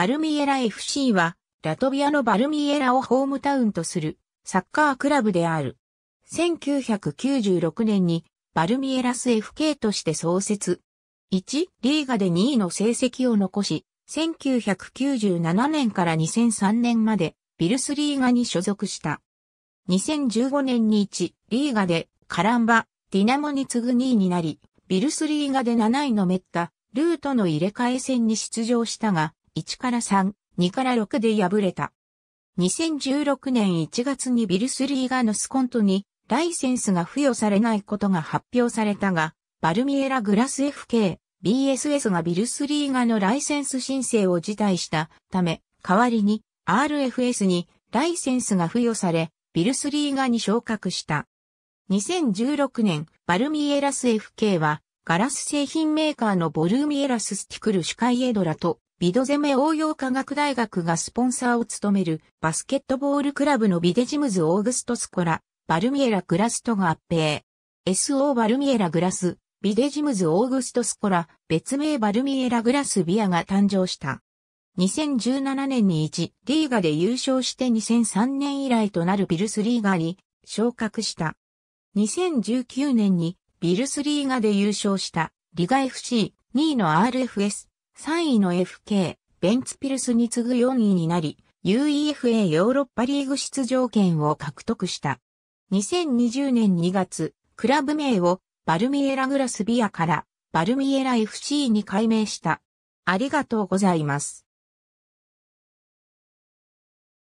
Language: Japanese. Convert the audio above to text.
バルミエラ FC は、ラトビアのバルミエラをホームタウンとするサッカークラブである。1996年にバルミエラス FK として創設。1、リーガで2位の成績を残し、1997年から2003年までビルスリーガに所属した。2015年に1、リーガでカランバ、ディナモに次ぐ2位になり、ビルスリーガで7位のメッタ、ルートの入れ替え戦に出場したが、1から3、2から6で敗れた。2016年1月にビルスリーがのスコントにライセンスが付与されないことが発表されたが、バルミエラグラス FK、BSS がビルスリーガのライセンス申請を辞退したため、代わりに RFS にライセンスが付与され、ビルスリーガに昇格した。2016年、バルミエラス FK は、ガラス製品メーカーのボルミエラススティクルシュカイエドラとビドゼメ応用科学大学がスポンサーを務めるバスケットボールクラブのビデジムズ・オーグストスコラ、バルミエラ・グラスと合併。SO バルミエラ・グラス、ビデジムズ・オーグストスコラ、別名バルミエラ・グラス・ビアが誕生した。2017年に1リーガで優勝して2003年以来となるビルスリーガに昇格した。2019年にビルスリーガで優勝したリガ FC2 位の RFS 3位の FK、ベンツピルスに次ぐ4位になり、UEFA ヨーロッパリーグ出場権を獲得した。2020年2月、クラブ名をバルミエラグラスビアからバルミエラ FC に改名した。ありがとうございます。